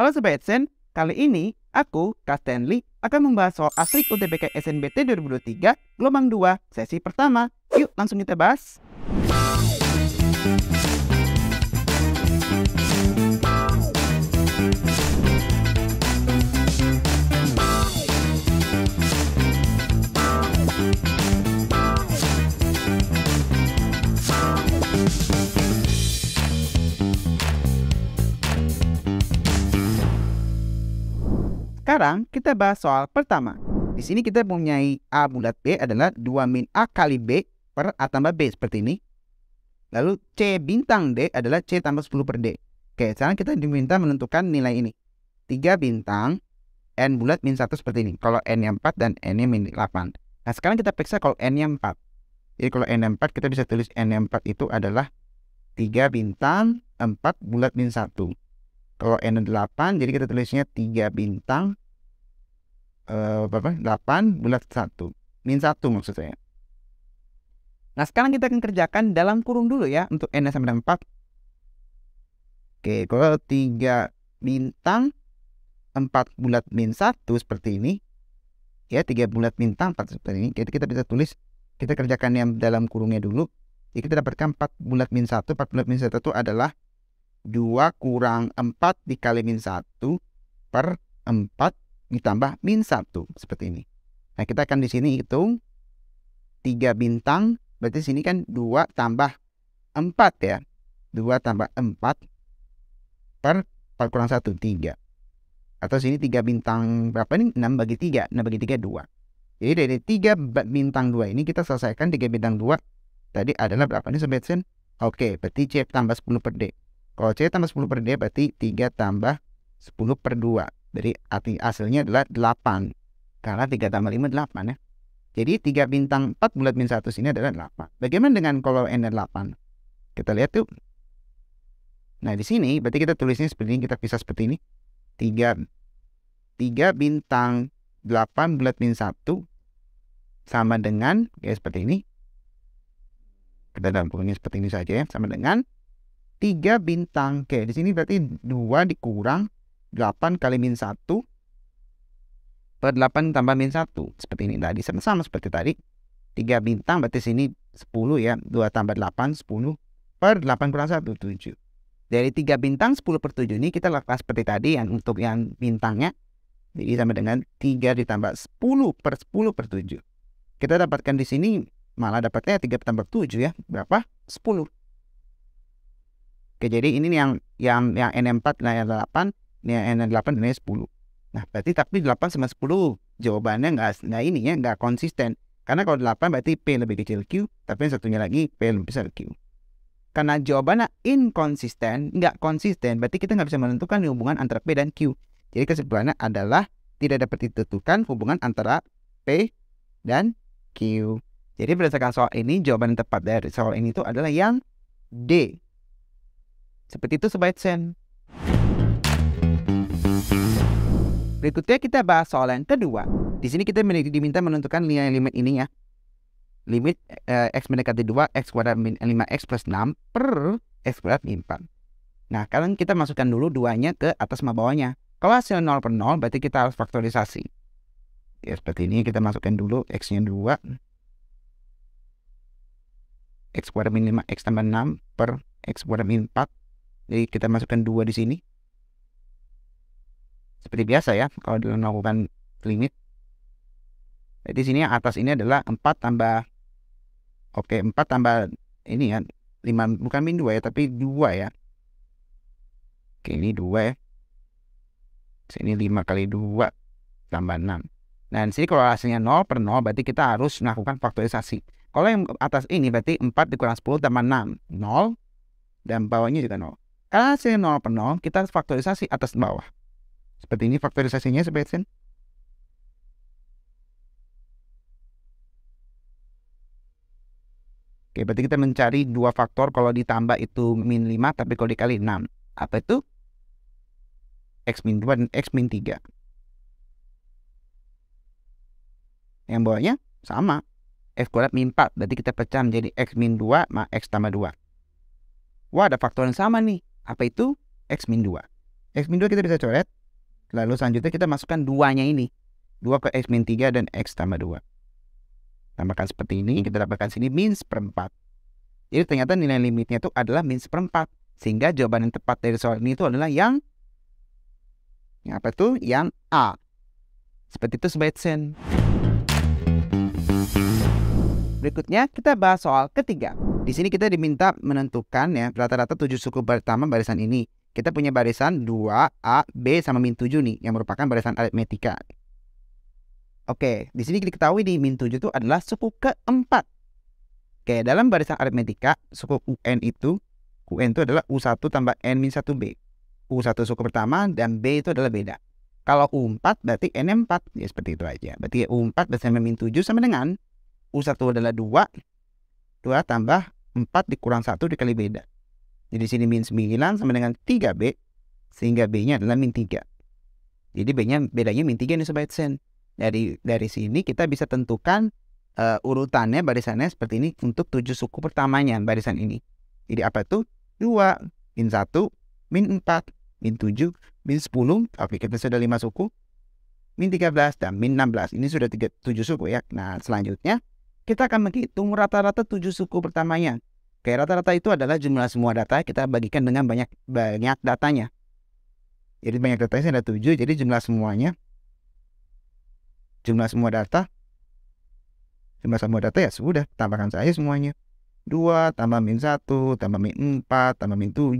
Halo Sobat AdSense, kali ini aku, Kak Stanley, akan membahas soal asli UTBK SNBT 2023 gelombang 2 sesi pertama. Yuk langsung kita bahas. Sekarang kita bahas soal pertama. Di sini kita mempunyai A bulat B adalah 2 min A kali B per A tambah B seperti ini. Lalu C bintang D adalah C tambah 10 per D. Oke, sekarang kita diminta menentukan nilai ini. 3 bintang, N bulat min 1 seperti ini. Kalau N yang 4 dan N yang min 8. Nah, sekarang kita periksa kalau N yang 4. Jadi kalau N yang 4 kita bisa tulis N yang 4 itu adalah 3 bintang 4 bulat min 1. Kalau N 8 jadi kita tulisnya 3 bintang berapa? Eh, 8 bulat 1. Min 1 maksud saya. Nah sekarang kita akan kerjakan dalam kurung dulu ya untuk N sama dengan 4. Oke, kalau 3 bintang 4 bulat min 1 seperti ini. Ya, 3 bulat bintang 4 seperti ini. Jadi kita bisa tulis, kita kerjakan yang dalam kurungnya dulu. Jadi kita dapatkan 4 bulat min 1. 4 bulat min 1 itu adalah 2 kurang 4 dikali min 1 per 4 ditambah min 1 seperti ini. Nah, kita akan di sini hitung 3 bintang, berarti sini kan 2 tambah 4 ya. 2 tambah 4 per 4 kurang 1, 3. Atau sini 3 bintang berapa nih? 6 bagi 3, 6 bagi 3, 2. Jadi dari 3 bintang 2 ini kita selesaikan 3 bintang 2 tadi adalah berapa nih Sobat Sen? Oke, berarti C tambah 10 per D. Kalau C tambah 10 per D berarti 3 tambah 10 per 2. Jadi arti hasilnya adalah 8. Karena 3 tambah 5 8 ya. Jadi 3 bintang 4 bulat min 1 sini adalah 8. Bagaimana dengan kalau n dan 8? Kita lihat tuh. Nah di sini berarti kita tulisnya seperti ini. Kita bisa seperti ini. 3, 3 bintang 8 bulat min 1 sama dengan ya seperti ini. Kita dampungnya seperti ini saja ya. Sama dengan 3 bintang. Oke, di sini berarti 2 dikurang 8 kali min 1 per 8 tambah min 1 seperti ini tadi sama, sama seperti tadi 3 bintang berarti sini 10 ya 2 tambah 8 10 per 8 kurang 1 7 dari 3 bintang 10 per 7 ini kita lakukan seperti tadi yang untuk yang bintangnya jadi sama dengan 3 ditambah 10 per 10 per 7 kita dapatkan di sini malah dapatnya 3 tambah 7 ya berapa 10 Oke, jadi ini yang yang yang N4 nah yang 8 ini N8 dan N10 nah berarti tapi 8 sama 10 jawabannya nggak nggak ini ya nggak konsisten karena kalau 8 berarti P lebih kecil Q tapi yang satunya lagi P lebih besar Q karena jawabannya inkonsisten nggak konsisten berarti kita nggak bisa menentukan hubungan antara P dan Q jadi kesimpulannya adalah tidak dapat ditentukan hubungan antara P dan Q. Jadi berdasarkan soal ini, jawaban yang tepat dari soal ini itu adalah yang D. Seperti itu sebaik Sen. Berikutnya kita bahas soal yang kedua. Di sini kita diminta menentukan nilai limit ini ya. Limit uh, x mendekati 2, x kuadrat min 5x plus 6 per x kuadrat min 4. Nah, kalian kita masukkan dulu duanya ke atas sama bawahnya. Kalau hasil 0 per 0, berarti kita harus faktorisasi. Ya, seperti ini kita masukkan dulu x-nya 2. x kuadrat min 5, x tambah 6 per x kuadrat min 4. Jadi kita masukkan 2 di sini seperti biasa ya kalau dilakukan limit jadi eh, sini yang atas ini adalah 4 tambah oke okay, 4 tambah ini ya 5 bukan min 2 ya tapi 2 ya oke ini 2 ya sini 5 kali 2 tambah 6 nah sini kalau hasilnya 0 per 0 berarti kita harus melakukan faktorisasi kalau yang atas ini berarti 4 dikurang 10 tambah 6 0 dan bawahnya juga 0 karena hasilnya 0 per 0 kita faktorisasi atas bawah seperti ini faktorisasinya Sebastian. Oke, berarti kita mencari dua faktor kalau ditambah itu min 5 tapi kalau dikali 6. Apa itu? X min 2 dan X min 3. Yang bawahnya sama. X kuadrat min 4. Berarti kita pecah menjadi X min 2 sama X tambah 2. Wah, ada faktor yang sama nih. Apa itu? X min 2. X min 2 kita bisa coret. Lalu selanjutnya kita masukkan duanya ini. 2 ke X min 3 dan X tambah 2. Tambahkan seperti ini, kita dapatkan sini min seperempat. Jadi ternyata nilai limitnya itu adalah min seperempat. Sehingga jawaban yang tepat dari soal ini itu adalah yang yang apa itu? Yang A. Seperti itu sebaik Sen. Berikutnya kita bahas soal ketiga. Di sini kita diminta menentukan ya rata-rata tujuh suku pertama barisan ini kita punya barisan 2A, B sama min 7 nih yang merupakan barisan aritmetika. Oke, di sini diketahui di min 7 itu adalah suku keempat. Oke, dalam barisan aritmetika, suku UN itu, UN itu adalah U1 tambah N min 1B. U1 suku pertama dan B itu adalah beda. Kalau U4 berarti N 4, ya seperti itu aja. Berarti ya U4 bersama min 7 sama dengan U1 adalah 2, 2 tambah 4 dikurang 1 dikali beda. Jadi sini min 9 sama dengan 3B. Sehingga B-nya adalah min 3. Jadi B-nya bedanya min 3 nih Sobat Sen. Dari, dari sini kita bisa tentukan uh, urutannya barisannya seperti ini untuk 7 suku pertamanya barisan ini. Jadi apa itu? 2, min 1, min 4, min 7, min 10. Oke, kita sudah 5 suku. Min 13 dan min 16. Ini sudah 3, 7 suku ya. Nah, selanjutnya kita akan menghitung rata-rata 7 suku pertamanya. Oke, rata-rata itu adalah jumlah semua data kita bagikan dengan banyak banyak datanya. Jadi banyak datanya ada 7, jadi jumlah semuanya jumlah semua data jumlah semua data ya sudah tambahkan saja semuanya. 2 tambah min 1, tambah min 4, tambah min 7,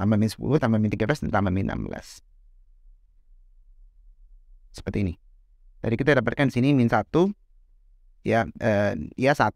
tambah min 10, tambah min 13, dan tambah min 16. Seperti ini. Jadi kita dapatkan di sini min 1, ya, eh, ya 1,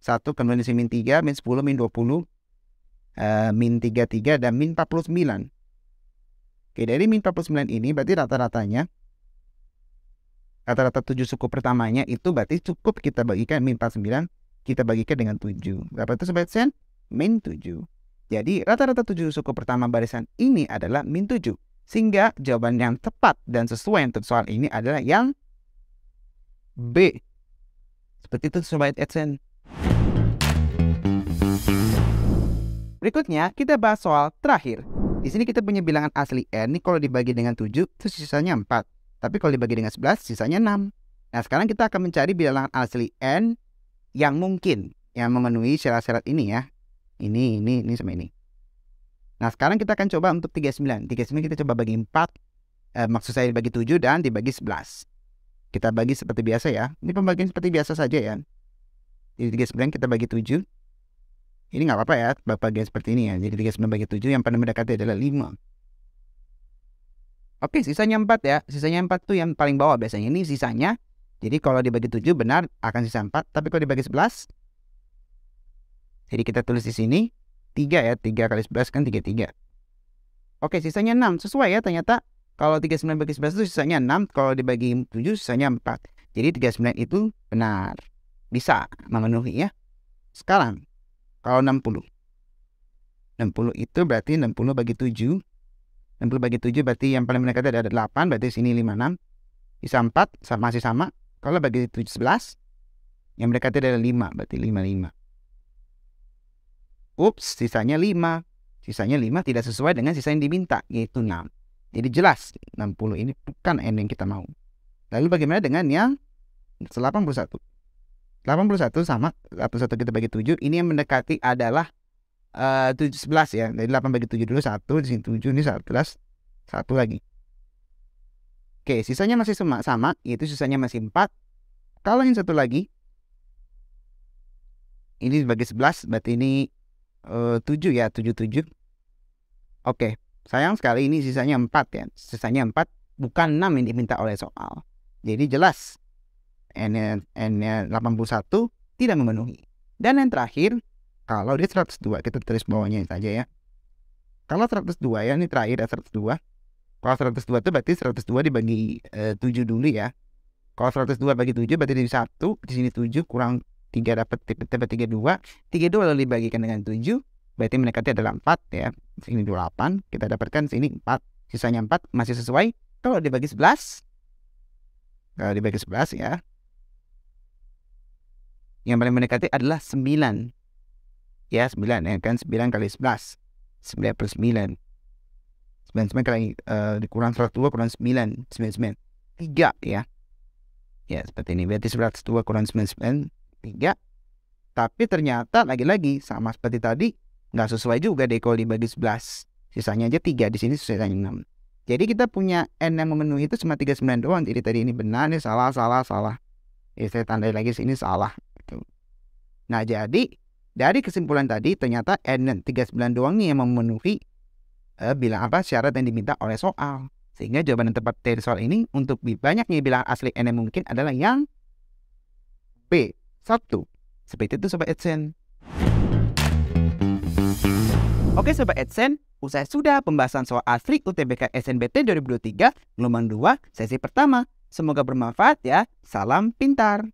1 kemudian di sini min 3, min 10, min 20, uh, eh, min 33 dan min 49. Oke, dari min 49 ini berarti rata-ratanya rata-rata 7 suku pertamanya itu berarti cukup kita bagikan min 49 kita bagikan dengan 7. Berapa itu sobat sen? Min 7. Jadi rata-rata 7 suku pertama barisan ini adalah min 7. Sehingga jawaban yang tepat dan sesuai untuk soal ini adalah yang B. Seperti itu sobat Edsen. Berikutnya, kita bahas soal terakhir. Di sini kita punya bilangan asli n, ini kalau dibagi dengan 7, terus sisanya 4. Tapi kalau dibagi dengan 11, sisanya 6. Nah, sekarang kita akan mencari bilangan asli n yang mungkin, yang memenuhi syarat-syarat ini ya. Ini, ini, ini, sama ini. Nah, sekarang kita akan coba untuk 39. 39 kita coba bagi 4, eh, maksud saya dibagi 7 dan dibagi 11. Kita bagi seperti biasa ya. Ini pembagian seperti biasa saja ya. Jadi 39 kita bagi 7, ini nggak apa-apa ya bagian seperti ini ya. Jadi sembilan bagi tujuh yang paling mendekati adalah 5. Oke sisanya empat ya. Sisanya empat tuh yang paling bawah biasanya. Ini sisanya. Jadi kalau dibagi tujuh benar akan sisa 4. Tapi kalau dibagi sebelas, Jadi kita tulis di sini. tiga ya. tiga kali sebelas kan tiga tiga. Oke sisanya enam Sesuai ya ternyata. Kalau tiga sembilan bagi sebelas itu sisanya enam. Kalau dibagi tujuh sisanya empat. Jadi tiga sembilan itu benar. Bisa memenuhi ya. Sekarang kalau 60. 60 itu berarti 60 bagi 7. 60 bagi 7 berarti yang paling mendekat ada 8, berarti sini 56. Bisa 4, masih sama. Kalau bagi 7, 11. Yang mendekat ada 5, berarti 55. Ups, sisanya 5. Sisanya 5 tidak sesuai dengan sisa yang diminta, yaitu 6. Jadi jelas 60 ini bukan n yang kita mau. Lalu bagaimana dengan yang 81? 81 sama 81 kita bagi 7 ini yang mendekati adalah eh, uh, 11 ya jadi 8 bagi 7 dulu 1 di sini 7 ini 11 1 lagi oke sisanya masih sama, sama yaitu sisanya masih 4 kalau yang satu lagi ini bagi 11 berarti ini eh, uh, 7 ya 77 oke sayang sekali ini sisanya 4 ya sisanya 4 bukan 6 yang diminta oleh soal jadi jelas N-nya, N-nya 81 tidak memenuhi. Dan yang terakhir, kalau dia 102, kita tulis bawahnya saja ya. Kalau 102 ya, ini terakhir ya 102. Kalau 102 itu berarti 102 dibagi e, eh, 7 dulu ya. Kalau 102 bagi 7 berarti jadi 1, di sini 7 kurang 3 dapat tipe 32. 32 lalu dibagikan dengan 7, berarti mendekati adalah 4 ya. Sini 28, kita dapatkan sini 4. Sisanya 4 masih sesuai. Kalau dibagi 11, kalau dibagi 11 ya, yang paling mendekati adalah 9 ya 9 ya kan 9 kali 11 99 99 kali uh, dikurang 102 kurang 9 99 3 ya ya seperti ini berarti 102 kurang 99 3 tapi ternyata lagi-lagi sama seperti tadi nggak sesuai juga deh kalau dibagi 11 sisanya aja 3 di sini sisanya 6 jadi kita punya n yang memenuhi itu cuma 39 doang jadi tadi ini benar ini salah salah salah ya, saya tandai lagi sini salah Nah jadi dari kesimpulan tadi ternyata N 39 doang nih yang memenuhi uh, bilang apa syarat yang diminta oleh soal. Sehingga jawaban yang tepat dari soal ini untuk banyaknya bilang asli N yang mungkin adalah yang B. Satu. Seperti itu Sobat edsen Oke Sobat edsen usai sudah pembahasan soal asli UTBK SNBT 2023 gelombang 2 sesi pertama. Semoga bermanfaat ya. Salam pintar.